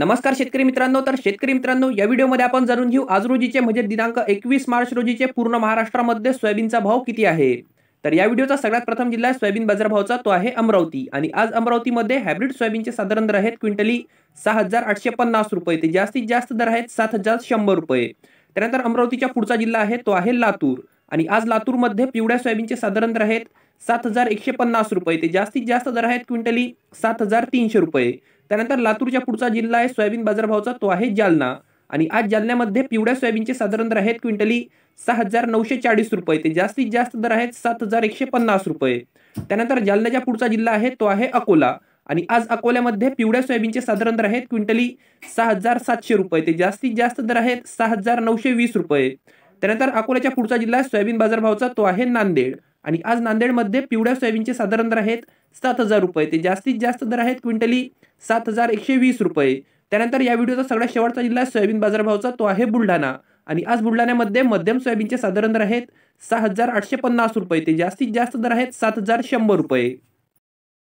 नमस्कार शेतकरी मित्रांनो तर शेतकरी मित्रांनो या व्हिडिओमध्ये आपण जाणून घेऊ आज रोजीचे म्हणजे दिनांक एकवीस मार्च रोजीचे पूर्ण महाराष्ट्रामध्ये सोयाबीनचा भाव किती आहे तर या व्हिडिओचा सगळ्यात प्रथम जिल्हा सोयाबीन बाजार भावचा तो आहे अमरावती आणि आज अमरावतीमध्ये हायब्रिड सोयाबीनचे साधारण दर आहेत क्विंटली सहा हजार आठशे पन्नास रुपये ते जास्तीत जास्त दर आहेत सात हजार शंभर रुपये त्यानंतर अमरावतीच्या पुढचा जिल्हा आहे तो आहे लातूर आणि आज लातूरमध्ये पिवळ्या सोयाबीनचे साधारण दर आहेत सात हजार एकशे पन्नास रुपये ते जास्तीत जास्त दर आहेत क्विंटली सात हजार तीनशे रुपये त्यानंतर लातूरच्या पुढचा जिल्हा आहे सोयाबीन बाजारभावचा तो आहे जालना आणि आज जालन्यामध्ये पिवळ्या सोयाबीनचे साधारण दर आहेत क्विंटली सहा हजार नऊशे चाळीस रुपये ते जास्तीत जास्त दर आहेत सात हजार एकशे पन्नास रुपये त्यानंतर जालन्याच्या पुढचा जिल्हा आहे तो आहे अकोला आणि आज अकोल्यामध्ये पिवळ्या सोयाबीनचे साधारण दर आहेत क्विंटली सहा हजार सातशे रुपये ते जास्तीत जास्त दर आहेत सहा हजार नऊशे वीस रुपये त्यानंतर अकोल्याच्या पुढचा जिल्हा सोयाबीन बाजार भावचा तो आहे नांदेड आणि आज नांदेडमध्ये पिवळ्या सोयाबीनचे साधारण दर आहेत सात हजार रुपये ते जास्तीत जास्त दर आहेत क्विंटली सात हजार एकशे वीस रुपये त्यानंतर या व्हिडिओचा सगळ्यात शेवटचा जिल्हा सोयाबीन भावचा तो आहे बुलढाणा आणि आज बुलढाण्यामध्ये मध्यम सोयाबीनचे साधारण दर आहेत सहा हजार आठशे पन्नास रुपये ते जास्तीत जास्त दर आहेत सात हजार शंभर रुपये